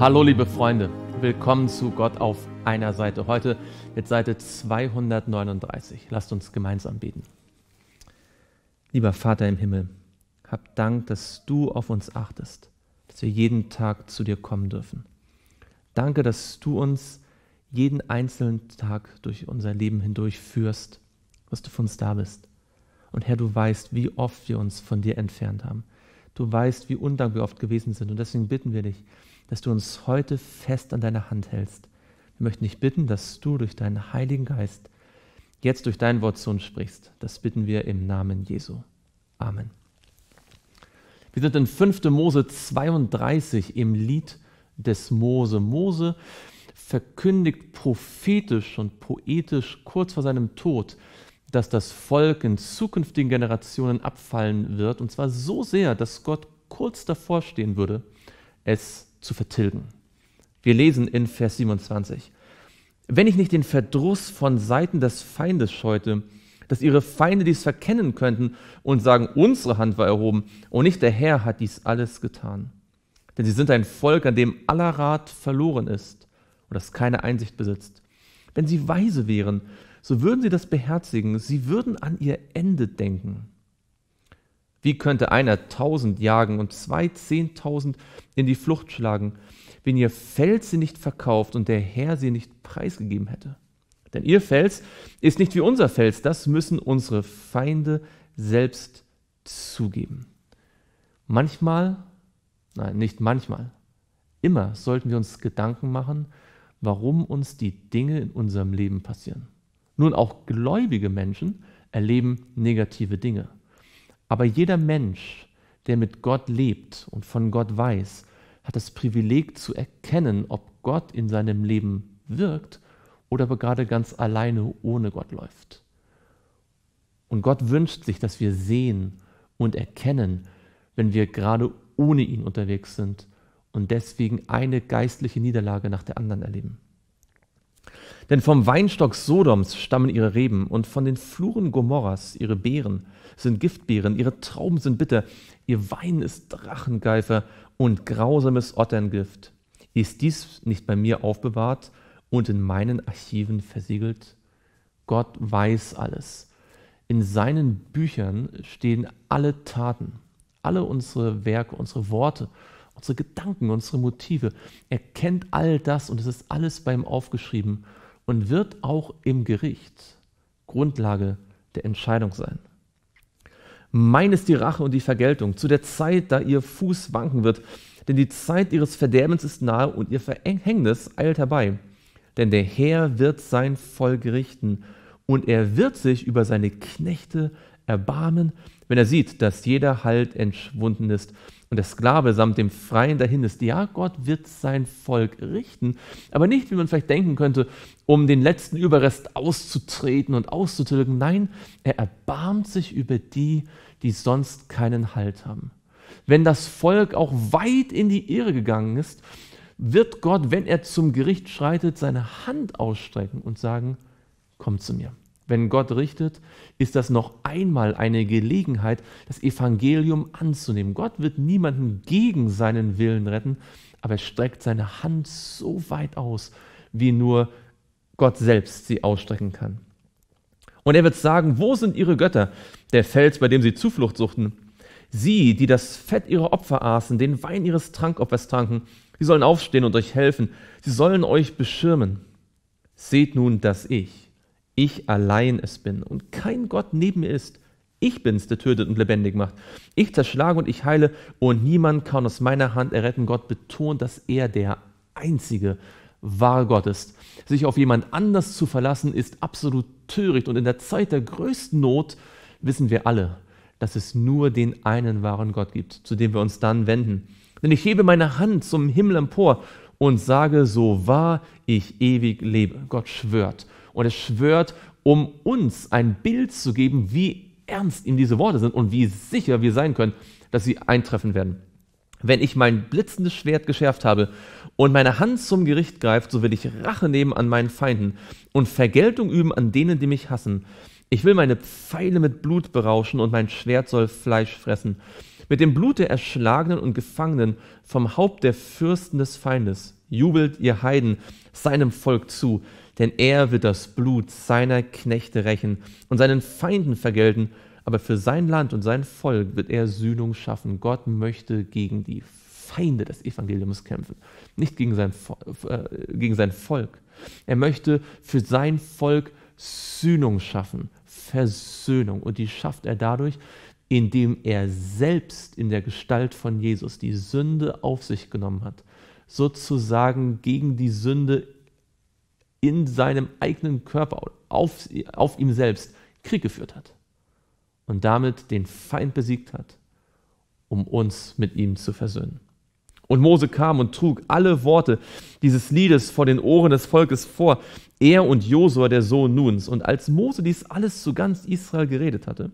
Hallo liebe Freunde, willkommen zu Gott auf einer Seite. Heute mit Seite 239. Lasst uns gemeinsam beten. Lieber Vater im Himmel, hab Dank, dass du auf uns achtest, dass wir jeden Tag zu dir kommen dürfen. Danke, dass du uns jeden einzelnen Tag durch unser Leben hindurch führst, dass du für uns da bist. Und Herr, du weißt, wie oft wir uns von dir entfernt haben. Du weißt, wie undankbar wir oft gewesen sind. Und deswegen bitten wir dich, dass du uns heute fest an deiner Hand hältst. Wir möchten dich bitten, dass du durch deinen Heiligen Geist jetzt durch dein Wort zu uns sprichst. Das bitten wir im Namen Jesu. Amen. Wir sind in 5. Mose 32 im Lied des Mose. Mose verkündigt prophetisch und poetisch kurz vor seinem Tod, dass das Volk in zukünftigen Generationen abfallen wird, und zwar so sehr, dass Gott kurz davor stehen würde, es zu vertilgen. Wir lesen in Vers 27. Wenn ich nicht den Verdruss von Seiten des Feindes scheute, dass ihre Feinde dies verkennen könnten und sagen, unsere Hand war erhoben und nicht der Herr hat dies alles getan. Denn sie sind ein Volk, an dem aller Rat verloren ist und das keine Einsicht besitzt. Wenn sie weise wären, so würden sie das beherzigen, sie würden an ihr Ende denken. Wie könnte einer tausend jagen und zwei zehntausend in die Flucht schlagen, wenn ihr Fels sie nicht verkauft und der Herr sie nicht preisgegeben hätte? Denn ihr Fels ist nicht wie unser Fels, das müssen unsere Feinde selbst zugeben. Manchmal, nein, nicht manchmal, immer sollten wir uns Gedanken machen, warum uns die Dinge in unserem Leben passieren. Nun, auch gläubige Menschen erleben negative Dinge. Aber jeder Mensch, der mit Gott lebt und von Gott weiß, hat das Privileg zu erkennen, ob Gott in seinem Leben wirkt oder ob er gerade ganz alleine ohne Gott läuft. Und Gott wünscht sich, dass wir sehen und erkennen, wenn wir gerade ohne ihn unterwegs sind und deswegen eine geistliche Niederlage nach der anderen erleben. Denn vom Weinstock Sodoms stammen ihre Reben und von den Fluren Gomorras ihre Beeren sind Giftbeeren, ihre Trauben sind bitter, ihr Wein ist Drachengeifer und grausames Otterngift. Ist dies nicht bei mir aufbewahrt und in meinen Archiven versiegelt? Gott weiß alles. In seinen Büchern stehen alle Taten, alle unsere Werke, unsere Worte, unsere Gedanken, unsere Motive. Er kennt all das und es ist alles bei ihm aufgeschrieben und wird auch im Gericht Grundlage der Entscheidung sein. Mein ist die Rache und die Vergeltung, zu der Zeit, da ihr Fuß wanken wird, denn die Zeit ihres Verderbens ist nahe und ihr Verhängnis eilt herbei. Denn der Herr wird sein Volk richten und er wird sich über seine Knechte erbarmen, wenn er sieht, dass jeder Halt entschwunden ist und der Sklave samt dem Freien dahin ist. Ja, Gott wird sein Volk richten, aber nicht, wie man vielleicht denken könnte, um den letzten Überrest auszutreten und auszutilgen. Nein, er erbarmt sich über die, die sonst keinen Halt haben. Wenn das Volk auch weit in die Irre gegangen ist, wird Gott, wenn er zum Gericht schreitet, seine Hand ausstrecken und sagen, komm zu mir. Wenn Gott richtet, ist das noch einmal eine Gelegenheit, das Evangelium anzunehmen. Gott wird niemanden gegen seinen Willen retten, aber er streckt seine Hand so weit aus, wie nur Gott selbst sie ausstrecken kann. Und er wird sagen, wo sind ihre Götter, der Fels, bei dem sie Zuflucht suchten? Sie, die das Fett ihrer Opfer aßen, den Wein ihres Trankopfers tranken, sie sollen aufstehen und euch helfen, sie sollen euch beschirmen. Seht nun, dass ich, ich allein es bin und kein Gott neben mir ist. Ich bin's, der tötet und lebendig macht. Ich zerschlage und ich heile und niemand kann aus meiner Hand erretten. Gott betont, dass er der einzige wahre Gott ist. Sich auf jemand anders zu verlassen, ist absolut töricht und in der Zeit der größten Not wissen wir alle, dass es nur den einen wahren Gott gibt, zu dem wir uns dann wenden. Denn ich hebe meine Hand zum Himmel empor und sage, so wahr ich ewig lebe. Gott schwört. Und er schwört, um uns ein Bild zu geben, wie ernst ihm diese Worte sind und wie sicher wir sein können, dass sie eintreffen werden. Wenn ich mein blitzendes Schwert geschärft habe und meine Hand zum Gericht greift, so will ich Rache nehmen an meinen Feinden und Vergeltung üben an denen, die mich hassen. Ich will meine Pfeile mit Blut berauschen und mein Schwert soll Fleisch fressen. Mit dem Blut der Erschlagenen und Gefangenen vom Haupt der Fürsten des Feindes jubelt ihr Heiden seinem Volk zu, denn er wird das Blut seiner Knechte rächen und seinen Feinden vergelten, aber für sein Land und sein Volk wird er Sühnung schaffen. Gott möchte gegen die Feinde des Evangeliums kämpfen, nicht gegen sein, äh, gegen sein Volk. Er möchte für sein Volk Sühnung schaffen, Versöhnung. Und die schafft er dadurch, indem er selbst in der Gestalt von Jesus die Sünde auf sich genommen hat, sozusagen gegen die Sünde in seinem eigenen Körper, auf, auf ihm selbst, Krieg geführt hat und damit den Feind besiegt hat, um uns mit ihm zu versöhnen. Und Mose kam und trug alle Worte dieses Liedes vor den Ohren des Volkes vor, er und Josua, der Sohn Nuns. Und als Mose dies alles zu ganz Israel geredet hatte,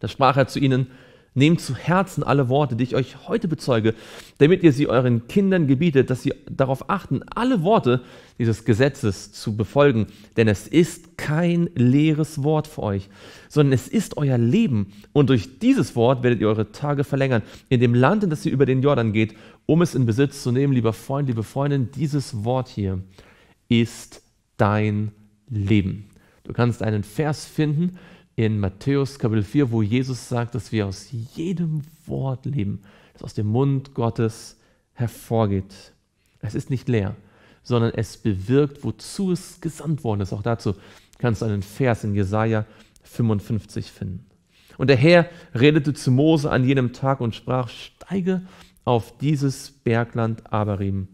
da sprach er zu ihnen, nehmt zu Herzen alle Worte, die ich euch heute bezeuge, damit ihr sie euren Kindern gebietet, dass sie darauf achten, alle Worte dieses Gesetzes zu befolgen. Denn es ist kein leeres Wort für euch, sondern es ist euer Leben. Und durch dieses Wort werdet ihr eure Tage verlängern. In dem Land, in das ihr über den Jordan geht, um es in Besitz zu nehmen, lieber Freund, liebe Freundin, dieses Wort hier ist dein Leben. Du kannst einen Vers finden, in Matthäus Kapitel 4, wo Jesus sagt, dass wir aus jedem Wort leben, das aus dem Mund Gottes hervorgeht. Es ist nicht leer, sondern es bewirkt, wozu es gesandt worden ist. Auch dazu kannst du einen Vers in Jesaja 55 finden. Und der Herr redete zu Mose an jenem Tag und sprach: Steige auf dieses Bergland Abarim,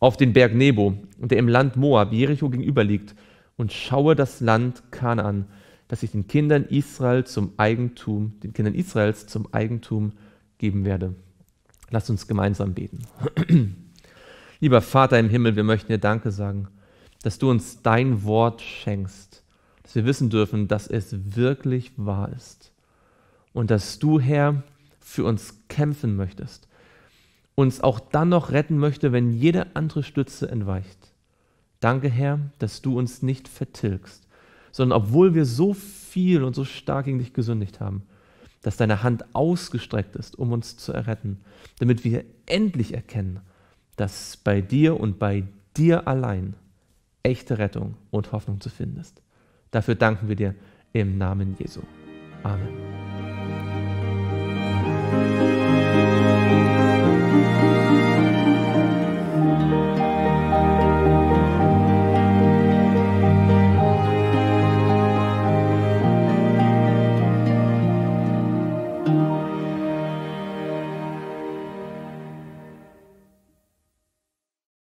auf den Berg Nebo, der im Land Moab, Jericho gegenüber liegt, und schaue das Land Kanaan, dass ich den Kindern Israel zum Eigentum, den Kindern Israels zum Eigentum geben werde. Lass uns gemeinsam beten. Lieber Vater im Himmel, wir möchten dir Danke sagen, dass du uns dein Wort schenkst, dass wir wissen dürfen, dass es wirklich wahr ist und dass du, Herr, für uns kämpfen möchtest, uns auch dann noch retten möchte, wenn jede andere Stütze entweicht. Danke, Herr, dass du uns nicht vertilgst, sondern obwohl wir so viel und so stark gegen dich gesündigt haben, dass deine Hand ausgestreckt ist, um uns zu erretten, damit wir endlich erkennen, dass bei dir und bei dir allein echte Rettung und Hoffnung zu finden ist. Dafür danken wir dir im Namen Jesu. Amen.